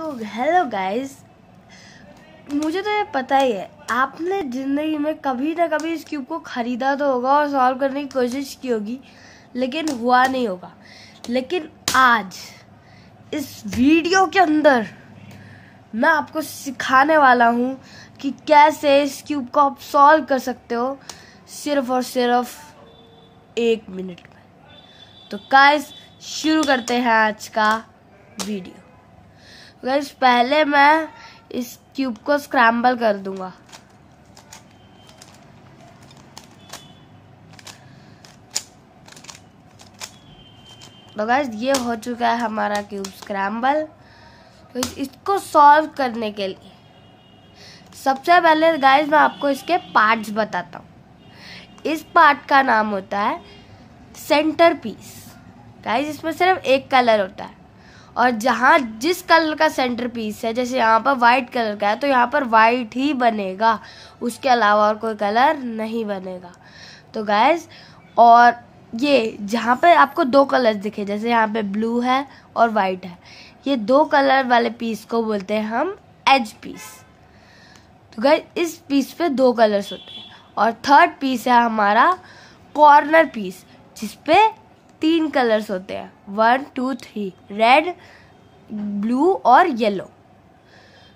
तो hello guys मुझे तो ये पता ही है आपने ज़िंदगी में कभी ना कभी इस क्यूब को ख़रीदा तो होगा और सॉल्व करने की कोशिश की होगी लेकिन हुआ नहीं होगा लेकिन आज इस वीडियो के अंदर मैं आपको सिखाने वाला हूँ कि कैसे इस क्यूब को आप सॉल्व कर सकते हो सिर्फ और सिर्फ एक मिनट में तो गाइस शुरू करते हैं आज का वीडियो गैस पहले मैं इस क्यूब को स्क्रैम्बल कर दूंगा तो गैस ये हो चुका है हमारा क्यूब स्क्रैम्बल तो इसको सॉल्व करने के लिए सबसे पहले गैस मैं आपको इसके पार्ट्स बताता हूँ इस पार्ट का नाम होता है सेंटर पीस गाइज इसमें सिर्फ एक कलर होता है और जहाँ जिस कलर का सेंटर पीस है जैसे यहाँ पर वाइट कलर का है तो यहाँ पर वाइट ही बनेगा उसके अलावा और कोई कलर नहीं बनेगा तो गैस और ये जहाँ पर आपको दो कलर्स दिखे जैसे यहाँ पे ब्लू है और वाइट है ये दो कलर वाले पीस को बोलते हैं हम एज पीस तो गैस इस पीस पे दो कलर्स होते हैं और थर्ड पीस है हमारा कॉर्नर पीस जिसपे तीन कलर्स होते हैं one two three red blue और येलो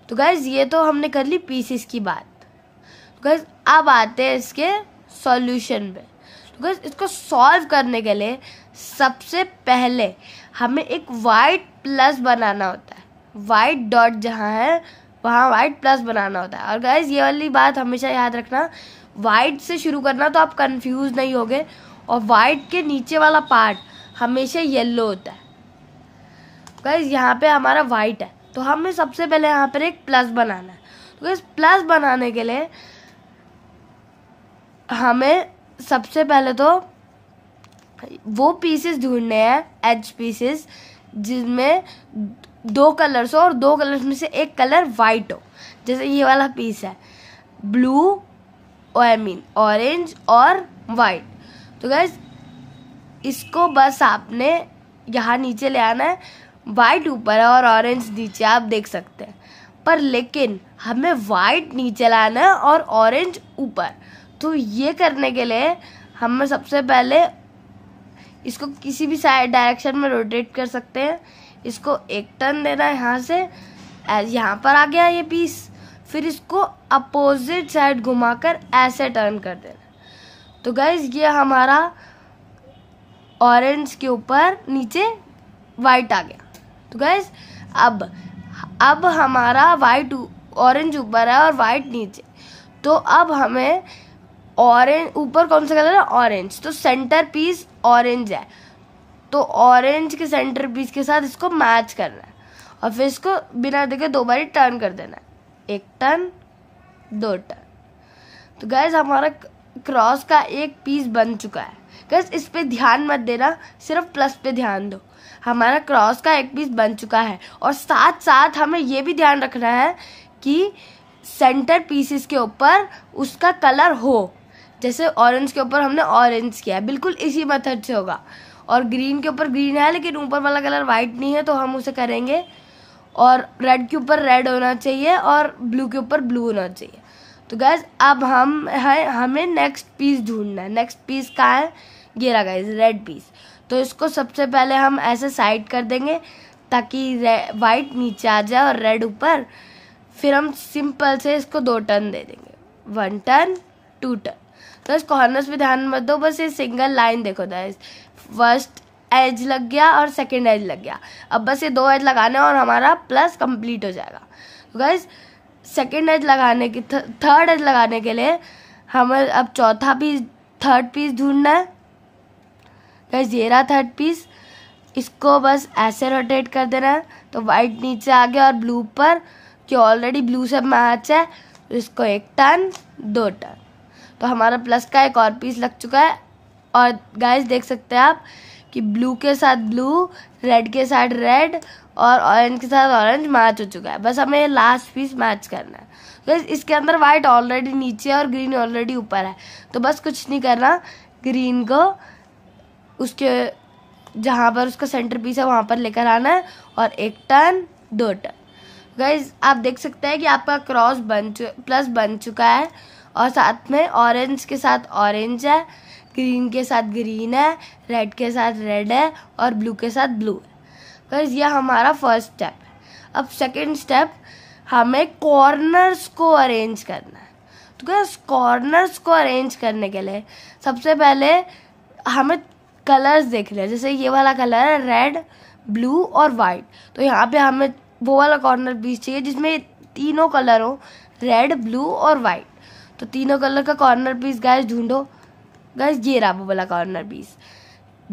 तो गैस ये तो हमने कर ली पीसीस की बात तो गैस अब आते हैं इसके सॉल्यूशन पे तो गैस इसको सॉल्व करने के लिए सबसे पहले हमें एक वाइट प्लस बनाना होता है वाइट डॉट जहाँ है वहाँ वाइट प्लस बनाना होता है और गैस ये वाली बात हमेशा याद रखना वाइट से शुरू करना तो आप कंफ्यूज नहीं होगे और वाइट के नीचे वाला पार्ट हमेशा येलो होता है गाइज यहाँ पे हमारा वाइट है तो हमें सबसे पहले यहाँ पर एक प्लस बनाना है तो इस प्लस बनाने के लिए हमें सबसे पहले तो वो पीसेस ढूंढने हैं एच पीसेस जिसमें दो कलर्स हो और दो कलर्स में से एक कलर वाइट हो जैसे ये वाला पीस है ब्लू आई मीन ऑरेंज और वाइट तो गैस इसको बस आपने यहाँ नीचे ले आना है वाइट ऊपर है और ऑरेंज नीचे आप देख सकते हैं पर लेकिन हमें वाइट नीचे लाना है और ऑरेंज ऊपर तो ये करने के लिए हमें सबसे पहले इसको किसी भी साइड डायरेक्शन में रोटेट कर सकते हैं इसको एक टर्न देना है यहाँ से यहाँ पर आ गया ये पीस फिर इसको अपोजिट साइड घुमाकर ऐसे टर्न कर देना तो गाइज ये हमारा ऑरेंज के ऊपर नीचे वाइट आ गया तो गैस अब अब हमारा वाइट ऑरेंज ऊपर है और वाइट नीचे तो अब हमें ऑरेंज ऊपर कौन सा कलर है ऑरेंज तो सेंटर पीस ऑरेंज है तो ऑरेंज के सेंटर पीस के साथ इसको मैच करना है और फिर इसको बिना देखे दो बारी टर्न कर देना है एक टर्न दो टर्न तो गैस हमारा क्रॉस का एक पीस बन चुका है बस इस पर ध्यान मत देना सिर्फ प्लस पे ध्यान दो हमारा क्रॉस का एक पीस बन चुका है और साथ साथ हमें ये भी ध्यान रखना है कि सेंटर पीसेस के ऊपर उसका कलर हो जैसे ऑरेंज के ऊपर हमने ऑरेंज किया है बिल्कुल इसी मेथड से होगा और ग्रीन के ऊपर ग्रीन है लेकिन ऊपर वाला कलर वाइट नहीं है तो हम उसे करेंगे और रेड के ऊपर रेड होना चाहिए और ब्लू के ऊपर ब्लू होना चाहिए तो गैस अब हम है हमें नेक्स्ट पीस ढूंढना है नेक्स्ट पीस का है गेरा रहा गैस रेड पीस तो इसको सबसे पहले हम ऐसे साइड कर देंगे ताकि वाइट नीचे आ जाए और रेड ऊपर फिर हम सिंपल से इसको दो टर्न दे देंगे वन टर्न टू टर्न तो इस कॉर्नर्स पे ध्यान मत दो बस ये सिंगल लाइन देखो दाइज फर्स्ट एज लग गया और सेकेंड एज लग गया अब बस ये दो एज लगाने और हमारा प्लस कंप्लीट हो जाएगा तो गाइज़ सेकेंड एज लगाने की थर्ड एज लगाने के लिए हमें अब चौथा पीस थर्ड पीस ढूंढना है तो ये रहा थर्ड पीस इसको बस ऐसे रोटेट कर देना है तो वाइट नीचे आ गया और ब्लू पर जो ऑलरेडी ब्लू से मैच है तो इसको एक टर्न दो टर्न तो हमारा प्लस का एक और पीस लग चुका है और गाइस देख सकते हैं आप कि ब्लू के साथ ब्लू रेड के साथ रेड और ऑरेंज के साथ ऑरेंज मैच हो चुका है बस हमें लास्ट पीस मैच करना है बस इसके अंदर वाइट ऑलरेडी नीचे है और ग्रीन ऑलरेडी ऊपर है तो बस कुछ नहीं करना ग्रीन को उसके जहाँ पर उसका सेंटर पीस है वहाँ पर लेकर आना है और एक टर्न दो टर्न गाइज आप देख सकते हैं कि आपका क्रॉस बन चु प्लस बन चुका है और साथ में ऑरेंज के साथ ऑरेंज है ग्रीन के साथ ग्रीन है रेड के साथ रेड है और ब्लू के साथ ब्लू है गर्ज यह हमारा फर्स्ट स्टेप है अब सेकेंड स्टेप हमें कॉर्नर्स को अरेंज करना है तो गर्ज कॉर्नर्स को अरेंज करने के लिए सबसे पहले हमें कलर्स देखने हैं जैसे ये वाला कलर है रेड ब्लू और वाइट तो यहाँ पे हमें वो वाला कॉर्नर पीस चाहिए जिसमें तीनों कलर हो रेड ब्लू और वाइट तो तीनों कलर का कॉर्नर पीस गैस ढूंढो गैस ये रहा वो वाला कॉर्नर पीस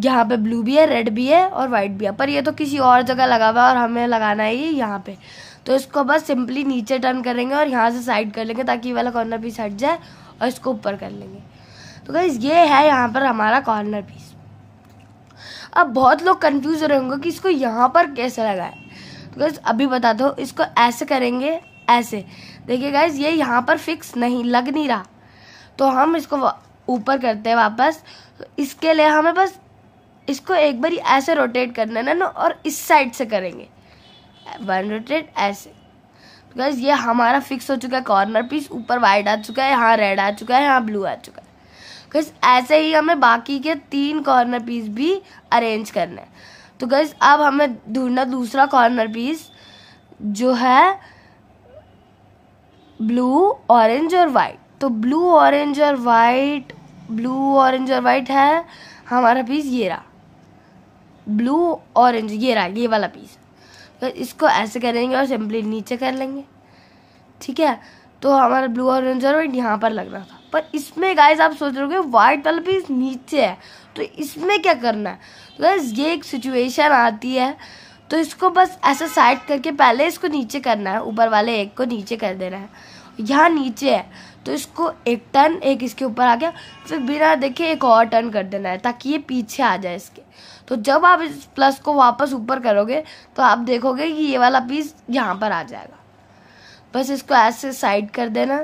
यहाँ पे ब्लू भी है रेड भी है और वाइट भी है पर ये तो किसी और जगह लगा हुआ है और हमें लगाना है ये यहाँ पे तो इसको बस सिंपली नीचे टर्न करेंगे और यहाँ से साइड कर लेंगे ताकि ये वाला कॉर्नर पीस हट जाए और इसको ऊपर कर लेंगे तो गाइज ये है यहाँ पर हमारा कॉर्नर पीस अब बहुत लोग कन्फ्यूज हो रहे होंगे कि इसको यहाँ पर कैसे लगाए तो गाइज अभी बता दो इसको ऐसे करेंगे ऐसे देखिए गैस ये यहाँ पर फिक्स नहीं लग नहीं रहा तो हम इसको ऊपर करते हैं वापस तो इसके लिए हमें बस इसको एक बारी ऐसे रोटेट करना है ना और इस साइड से करेंगे वन रोटेट ऐसे तो गैस ये हमारा फिक्स हो चुका है कॉर्नर पीस ऊपर वाइट आ चुका है यहाँ रेड आ चुका है यहाँ ब्लू आ चुका है गैस ऐसे ही हमें बाकी के तीन कॉर्नर पीस भी अरेंज करना है तो गैस अब हमें ढूंढना दूसरा कॉर्नर पीस जो है ब्लू ऑरेंज और वाइट तो ब्लू ऑरेंज और वाइट ब्लू ऑरेंज और वाइट है हमारा पीस ये रहा ब्लू ऑरेंज ये रहा ये वाला पीस तो इसको ऐसे करेंगे और सिंपली नीचे कर लेंगे ठीक है तो हमारा ब्लू ऑरेंज और यहाँ पर लग रहा था पर इसमें गाइस आप सोच रहे हो वाइट वाला पीस नीचे है तो इसमें क्या करना है तो ये एक सिचुएशन आती है तो इसको बस ऐसे साइड करके पहले इसको नीचे करना है ऊपर वाले एक को नीचे कर देना है यहाँ नीचे है तो इसको एक टर्न एक इसके ऊपर आ गया फिर बिना देखे एक और टर्न कर देना है ताकि ये पीछे आ जाए इसके तो जब आप इस प्लस को वापस ऊपर करोगे तो आप देखोगे कि ये वाला पीस यहाँ पर आ जाएगा बस इसको ऐसे साइड कर देना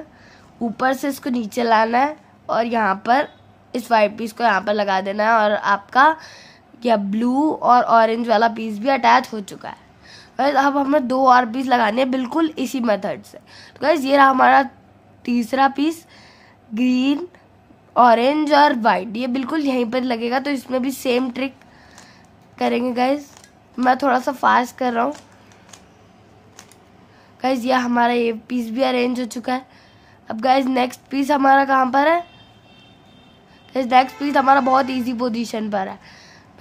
ऊपर से इसको नीचे लाना है और यहाँ पर इस वाइट पीस को यहाँ पर लगा देना है और आपका या ब्लू और ऑरेंज वाला पीस भी अटैच हो चुका है बस अब हमें दो और पीस लगाने हैं बिल्कुल इसी मेथड से तो बस ये रहा हमारा तीसरा पीस ग्रीन ऑरेंज और वाइट ये बिल्कुल यहीं पर लगेगा तो इसमें भी सेम ट्रिक करेंगे गाइज मैं थोड़ा सा फास्ट कर रहा हूँ गाइज ये हमारा ये पीस भी अरेंज हो चुका है अब गाइज नेक्स्ट पीस हमारा कहाँ पर है गाइज नेक्स्ट पीस हमारा बहुत इजी पोजीशन पर है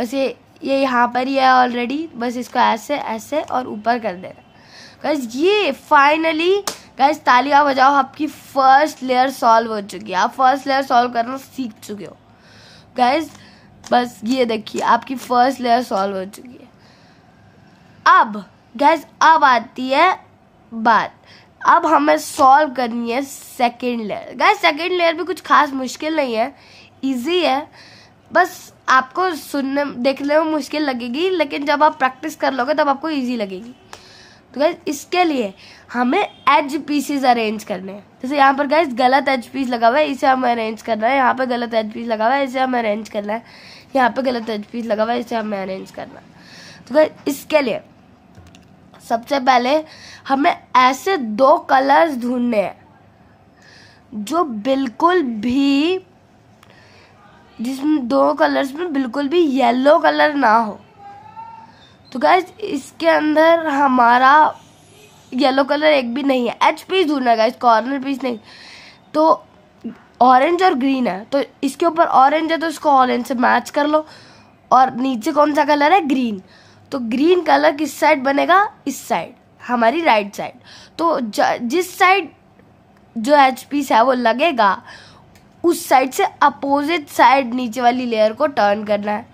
बस ये ये यहाँ पर ही है ऑलरेडी बस इसको ऐसे ऐसे और ऊपर कर देना गाइज ये फाइनली गाइज तालियाँ बजाओ आपकी फर्स्ट लेयर सॉल्व हो चुकी है आप फर्स्ट लेयर सॉल्व करना सीख चुके हो गाइज़ बस ये देखिए आपकी फर्स्ट लेयर सॉल्व हो चुकी है अब गैस अब आती है बात अब हमें सॉल्व करनी है second layer guess second layer भी कुछ खास मुश्किल नहीं है इजी है बस आपको सुनने देखने में मुश्किल लगेगी लेकिन जब आप प्रैक्टिस कर लोगे तब आपको इजी लगेगी तो गैस इसके लिए हमें एज पीसीज अरेंज करने हैं जैसे यहाँ पर गैस गलत एज पीस लगा हुआ है इसे हमें अरेंज करना है यहाँ पर गलत एज पीस लगा हुआ है इसे हमें अरेंज करना है यहाँ पे गलत तजवीज़ लगा हुआ है इसे हमें अरेंज करना तो इसके लिए सबसे पहले हमें ऐसे दो कलर्स ढूंढने हैं जो बिल्कुल भी जिसमें दो कलर्स में बिल्कुल भी येलो कलर ना हो तो गैस इसके अंदर हमारा येलो कलर एक भी नहीं है एच पीस ढूंढना गैस कॉर्नर पीस नहीं तो ऑरेंज और ग्रीन है तो इसके ऊपर ऑरेंज है तो इसको ऑरेंज से मैच कर लो और नीचे कौन सा कलर है ग्रीन तो ग्रीन कलर किस साइड बनेगा इस साइड हमारी राइट साइड तो जिस साइड जो एच पीस है वो लगेगा उस साइड से अपोजिट साइड नीचे वाली लेयर को टर्न करना है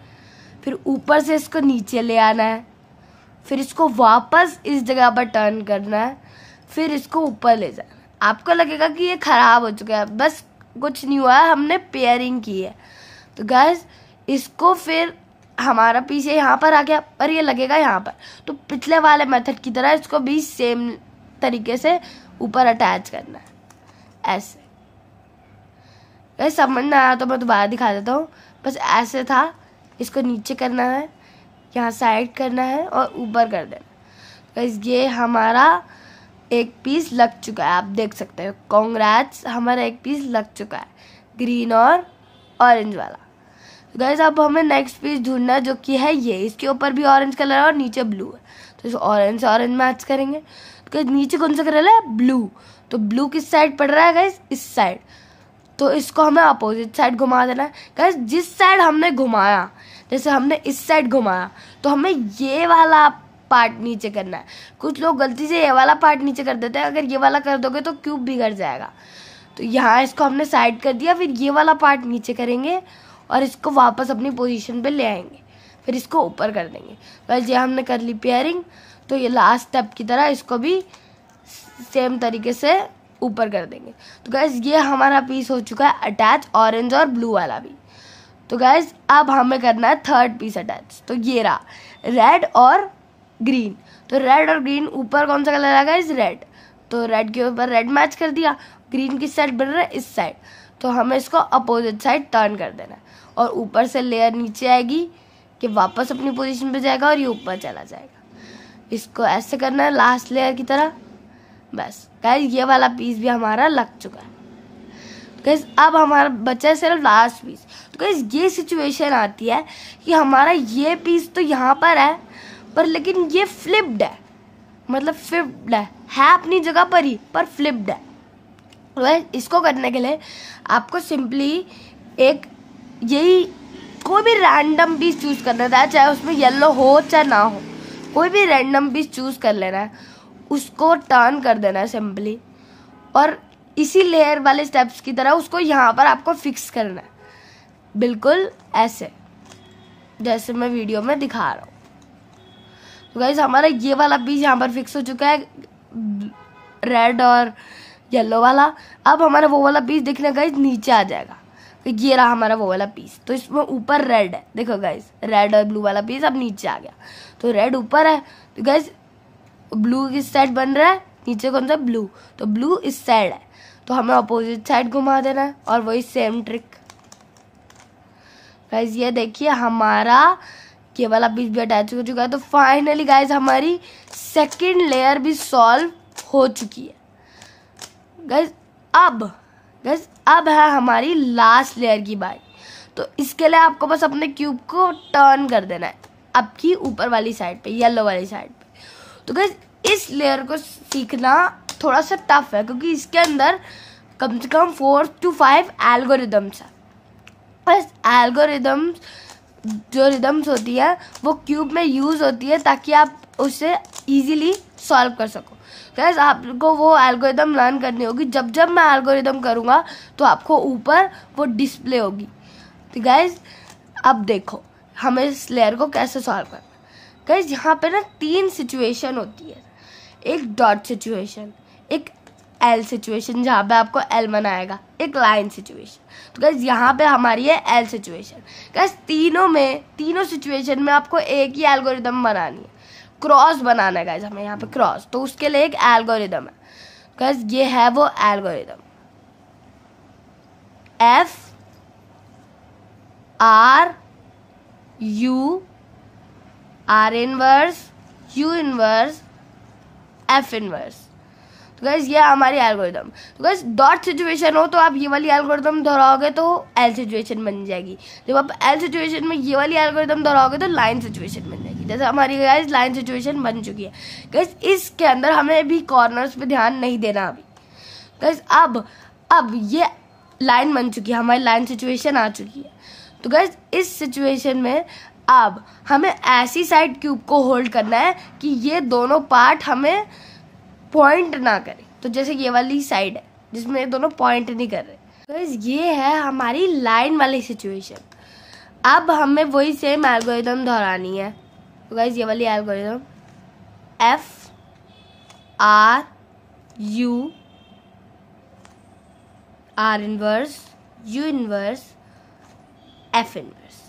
फिर ऊपर से इसको नीचे ले आना है फिर इसको वापस इस जगह पर टर्न करना है फिर इसको ऊपर ले जाना आपको लगेगा कि ये ख़राब हो चुका है बस कुछ नहीं हुआ हमने पेयरिंग की है तो गैस इसको फिर हमारा पीस यहाँ पर आ गया और ये लगेगा यहाँ पर तो पिछले वाले मेथड की तरह इसको भी सेम तरीके से ऊपर अटैच करना है ऐसे गैस समझ ना आया तो मैं दोबारा दिखा देता हूँ बस ऐसे था इसको नीचे करना है यहाँ साइड करना है और ऊपर कर देना गैस ये हमारा एक पीस लग चुका है आप देख सकते हो कॉन्ग्रेट्स हमारा एक पीस लग चुका है ग्रीन और ऑरेंज वाला तो गाइज अब हमें नेक्स्ट पीस ढूंढना जो कि है ये इसके ऊपर भी ऑरेंज कलर है और नीचे ब्लू है तो इसे ऑरेंज से ऑरेंज मैच करेंगे तो गाइज नीचे कौन सा कलर है ब्लू तो ब्लू किस साइड पड़ रहा है गाइज इस साइड तो इसको हमें अपोजिट साइड घुमा देना है गाइज जिस साइड हमने घुमाया जैसे हमने इस साइड घुमाया तो हमें ये वाला पार्ट नीचे करना है कुछ लोग गलती से ये वाला पार्ट नीचे कर देते हैं अगर ये वाला कर दोगे तो क्यूब बिगड़ जाएगा तो यहाँ इसको हमने साइड कर दिया फिर ये वाला पार्ट नीचे करेंगे और इसको वापस अपनी पोजीशन पे ले आएंगे फिर इसको ऊपर कर देंगे बस तो ये हमने कर ली पेयरिंग तो ये लास्ट स्टेप की तरह इसको भी सेम तरीके से ऊपर कर देंगे तो गैस ये हमारा पीस हो चुका है अटैच ऑरेंज और ब्लू वाला भी तो गैस अब हमें करना है थर्ड पीस अटैच तो ये रहा रेड और ग्रीन तो रेड और ग्रीन ऊपर कौन सा कलर आएगा इस रेड तो रेड के ऊपर रेड मैच कर दिया ग्रीन किस साइड बन रहा है इस साइड तो हमें इसको अपोजिट साइड टर्न कर देना है और ऊपर से लेयर नीचे आएगी कि वापस अपनी पोजीशन पे जाएगा और ये ऊपर चला जाएगा इसको ऐसे करना है लास्ट लेयर की तरह बस गैस ये वाला पीस भी हमारा लग चुका है तो गैस अब हमारा बचा है सिर्फ लास्ट पीस तो गैस ये सिचुएशन आती है कि हमारा ये पीस तो यहाँ पर है पर लेकिन ये फ्लिप्ड है मतलब फ्लिप्ड है है अपनी जगह पर ही पर फ्लिप्ड है वह इसको करने के लिए आपको सिंपली एक यही कोई भी रैंडम पीस चूज़ कर लेता है चाहे उसमें येलो हो चाहे ना हो कोई भी रैंडम पीस चूज़ कर लेना है उसको टर्न कर देना है सिंपली और इसी लेयर वाले स्टेप्स की तरह उसको यहाँ पर आपको फिक्स करना है बिल्कुल ऐसे जैसे मैं वीडियो में दिखा रहा हूँ तो गाइज हमारा ये वाला बीज यहाँ पर फिक्स हो चुका है रेड और येलो वाला अब हमारा वो वाला पीस देखने गाइज नीचे आ जाएगा तो ये रहा हमारा वो वाला पीस तो इसमें ऊपर रेड है देखो गाइज रेड और ब्लू वाला पीस अब नीचे आ गया तो रेड ऊपर है तो गाइज ब्लू किस साइड बन रहा है नीचे कौन सा ब्लू तो ब्लू इस साइड है तो हमें अपोजिट साइड घुमा देना है और वही सेम ट्रिक गाइज ये देखिए हमारा ये वाला पीस भी अटैच हो चुका है तो फाइनली गाइज हमारी सेकेंड लेयर भी सॉल्व हो चुकी है गाइज अब गाइज अब है हमारी लास्ट लेयर की बारी तो इसके लिए आपको बस अपने क्यूब को टर्न कर देना है आपकी ऊपर वाली साइड पे येलो वाली साइड पे तो गैस इस लेयर को सीखना थोड़ा सा टफ है क्योंकि इसके अंदर कम से कम फोर टू फाइव एल्गोरिदम्स है बस एल्गोरिदम्स जो रिदम्स होती है वो क्यूब में यूज़ होती है ताकि आप उसे ईजिली सॉल्व कर सको गैस आपको वो एल्गोरिदम लर्न करनी होगी जब जब मैं एल्गोरिदम करूँगा तो आपको ऊपर वो डिस्प्ले होगी तो गैस अब देखो हमें इस लेयर को कैसे सॉल्व करना गैस यहाँ पे ना तीन सिचुएशन होती है एक डॉट सिचुएशन एक एल सिचुएशन जहाँ पे आपको एल बनाएगा एक लाइन सिचुएशन तो गैस यहाँ पे हमारी है एल सिचुएशन गैस तीनों में तीनों सिचुएशन में आपको एक ही एल्गोरिदम बनानी है क्रॉस बनाना है गैस हमें यहाँ पे क्रॉस तो उसके लिए एक एल्गोरिदम है गैस ये है वो algorithm F R U R inverse U inverse F inverse तो गैस ये हमारी एल्गोरिदम तो गैस डॉट सिचुएशन हो तो आप ये वाली एल्गोरिदम दोहराओगे तो एल सिचुएशन बन जाएगी जब आप एल सिचुएशन में ये वाली एल्गोरिदम दोहराओगे तो लाइन सिचुएशन बन जाएगी जैसे हमारी गैस लाइन सिचुएशन बन चुकी है गैस इसके अंदर हमें भी कॉर्नर्स पर ध्यान नहीं देना अभी गैस अब अब ये लाइन बन चुकी है हमारी लाइन सिचुएशन आ चुकी है तो गैस इस सिचुएशन में अब हमें ऐसी साइड क्यूब को होल्ड करना है कि ये दोनों पार्ट हमें पॉइंट ना करें तो जैसे ये वाली साइड है जिसमें ये दोनों पॉइंट नहीं कर रहे तो ये है हमारी लाइन वाली सिचुएशन अब हमें वही सेम एल्गोरिदम दोहरानी है तो गाइज ये वाली algorithm F R U R inverse U inverse F inverse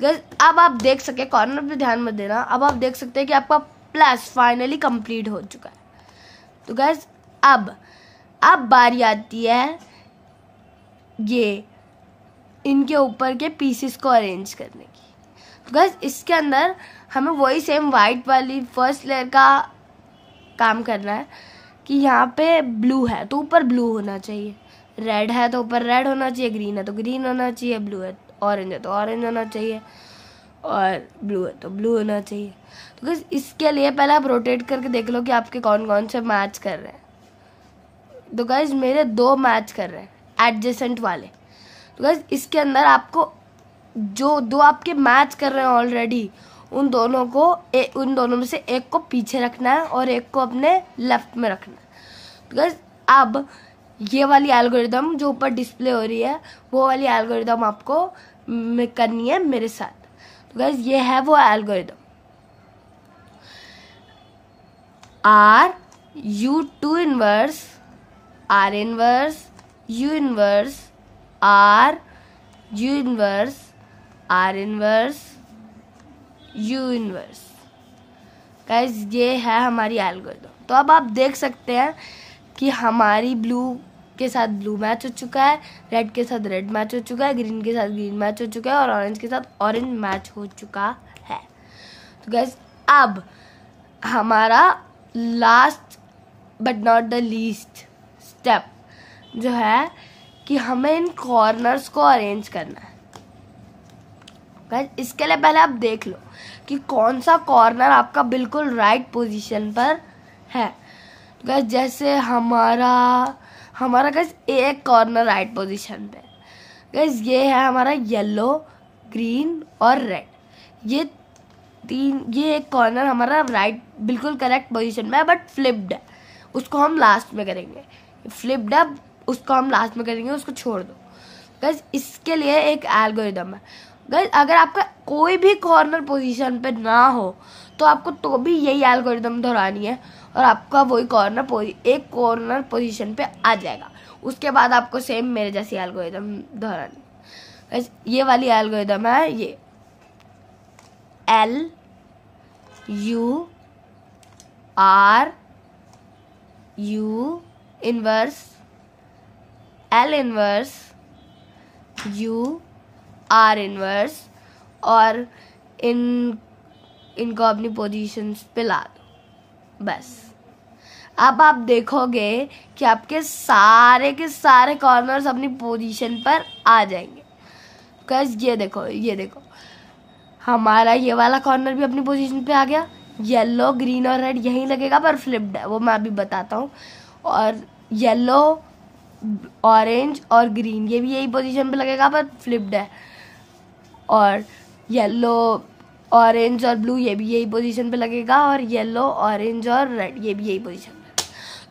guys अब आप देख सके कॉर्नर पे ध्यान मत देना अब आप देख सकते हैं कि आपका प्लस फाइनली कंप्लीट हो चुका है तो गैस अब अब बारी आती है ये इनके ऊपर के पीसेस को अरेंज करने की तो गैस इसके अंदर हमें वही सेम वाइट वाली फर्स्ट लेयर का काम करना है कि यहाँ पे ब्लू है तो ऊपर ब्लू होना चाहिए रेड है तो ऊपर रेड होना चाहिए ग्रीन है तो ग्रीन होना चाहिए ब्लू है ऑरेंज है तो ऑरेंज तो होना चाहिए और ब्लू है तो ब्लू होना चाहिए तो बस इसके लिए पहले आप रोटेट करके देख लो कि आपके कौन कौन से मैच कर रहे हैं तो गाइज मेरे दो मैच कर रहे हैं एडजेसेंट वाले तो गाइज इसके अंदर आपको जो दो आपके मैच कर रहे हैं ऑलरेडी उन दोनों को ए, उन दोनों में से एक को पीछे रखना है और एक को अपने लेफ्ट में रखना है तो गाइज अब ये वाली एल्गोरिदम जो ऊपर डिस्प्ले हो रही है वो वाली एल्गोरिदम आपको करनी है मेरे साथ तो गैस ये है वो algorithm R U two inverse R inverse U inverse R U inverse R inverse U inverse guess ये है हमारी एल्गोरिदम तो अब आप देख सकते हैं कि हमारी ब्लू के साथ ब्लू मैच हो चुका है रेड के साथ रेड मैच हो चुका है ग्रीन के साथ ग्रीन मैच हो चुका है और ऑरेंज के साथ ऑरेंज मैच हो चुका है तो गैस अब हमारा last but not the least step जो है कि हमें इन कॉर्नर्स को अरेंज करना है इसके लिए पहले आप देख लो कि कौन सा कॉर्नर आपका बिल्कुल राइट पोजीशन पर है गैस जैसे हमारा हमारा गैस एक कॉर्नर राइट पोजीशन पे गैस ये है हमारा येलो ग्रीन और रेड ये तीन ये एक कॉर्नर हमारा राइट बिल्कुल करेक्ट पोजीशन में है बट फ्लिप्ड है उसको हम लास्ट में करेंगे फ्लिप्ड है उसको हम लास्ट में करेंगे उसको छोड़ दो गैस इसके लिए एक एल्गोरिदम है गैस अगर आपका कोई भी कॉर्नर पोजीशन पे ना हो तो आपको तो भी यही एल्गोरिदम दोहरानी है और आपका वही कॉर्नर एक कॉर्नर पोजीशन पे आ जाएगा उसके बाद आपको सेम मेरे जैसी एल्गोरिदम दोहरानी ये वाली एल्गोरिदम है ये L U R U inverse L inverse U R inverse और इन इनको अपनी पोजीशंस पे ला दो बस अब आप देखोगे कि आपके सारे के सारे कॉर्नर्स अपनी पोजीशन पर आ जाएंगे कैस ये देखो ये देखो हमारा ये वाला कॉर्नर भी अपनी पोजीशन पे आ गया येलो ग्रीन और रेड यहीं लगेगा पर फ्लिप्ड है वो मैं अभी बताता हूँ और येलो ऑरेंज और ग्रीन ये भी यही पोजीशन पे लगेगा पर फ्लिप्ड है और येलो ऑरेंज और ब्लू ये भी यही पोजीशन पे लगेगा और येलो ऑरेंज और रेड ये भी यही पोजीशन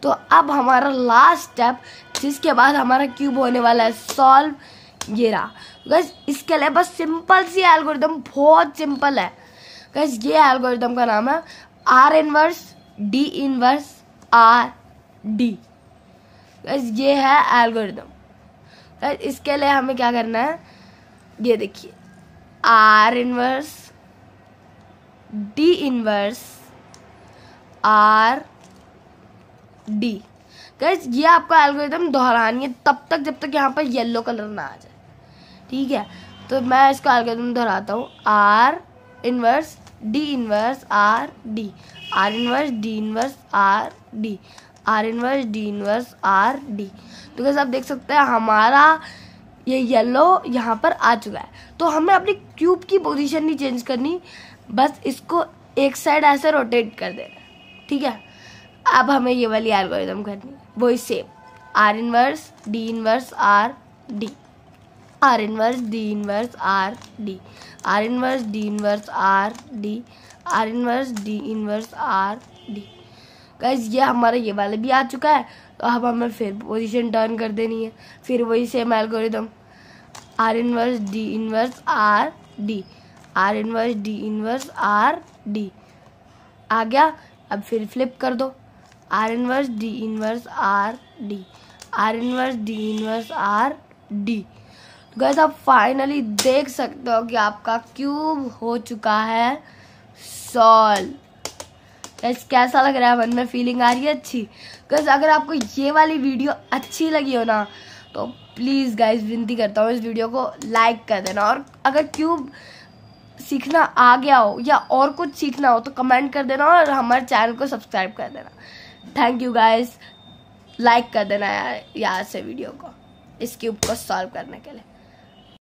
तो अब हमारा लास्ट स्टेप जिसके बाद हमारा क्यूब होने वाला है सॉल्व ये रहा गैस इसके लिए बस सिंपल सी एल्गोरिदम बहुत सिंपल है गैस ये एल्गोरिदम का नाम है R inverse D inverse R D guess ये है एल्गोरिदम गैस इसके लिए हमें क्या करना है ये देखिए R inverse D inverse R D guess ये आपका एल्गोरिथम दोहरानी है तब तक जब तक यहाँ पर येलो कलर ना आ जाए ठीक है तो मैं इसका एल्गोरिथम दोहराता हूँ R inverse D inverse R D R inverse D inverse R D R inverse D inverse R D तो कैसे आप देख सकते हैं हमारा ये येलो यहाँ पर आ चुका है तो हमें अपनी क्यूब की पोजीशन नहीं चेंज करनी बस इसको एक साइड ऐसे रोटेट कर देना ठीक है अब हमें ये वाली एल्गोरिदम करनी है वही same R inverse D inverse R D R inverse D inverse R D R inverse D inverse R D R inverse D inverse R D guys ये हमारा ये वाला भी आ चुका है तो अब हमें फिर पोजीशन टर्न कर देनी है फिर वही same algorithm R inverse D inverse R D R inverse D inverse R D आ गया अब फिर फ्लिप कर दो R inverse D inverse R D R inverse D inverse R D guess आप फाइनली देख सकते हो कि आपका क्यूब हो चुका है सॉल्व गैस कैसा लग रहा है मन में फीलिंग आ रही है अच्छी गैस अगर आपको ये वाली वीडियो अच्छी लगी हो ना तो प्लीज़ गाइस विनती करता हूँ इस वीडियो को लाइक कर देना और अगर क्यूब सीखना आ गया हो या और कुछ सीखना हो तो कमेंट कर देना और हमारे चैनल को सब्सक्राइब कर देना थैंक यू गाइस लाइक कर देना यार यहाँ से वीडियो को इस क्यूब को सॉल्व करने के लिए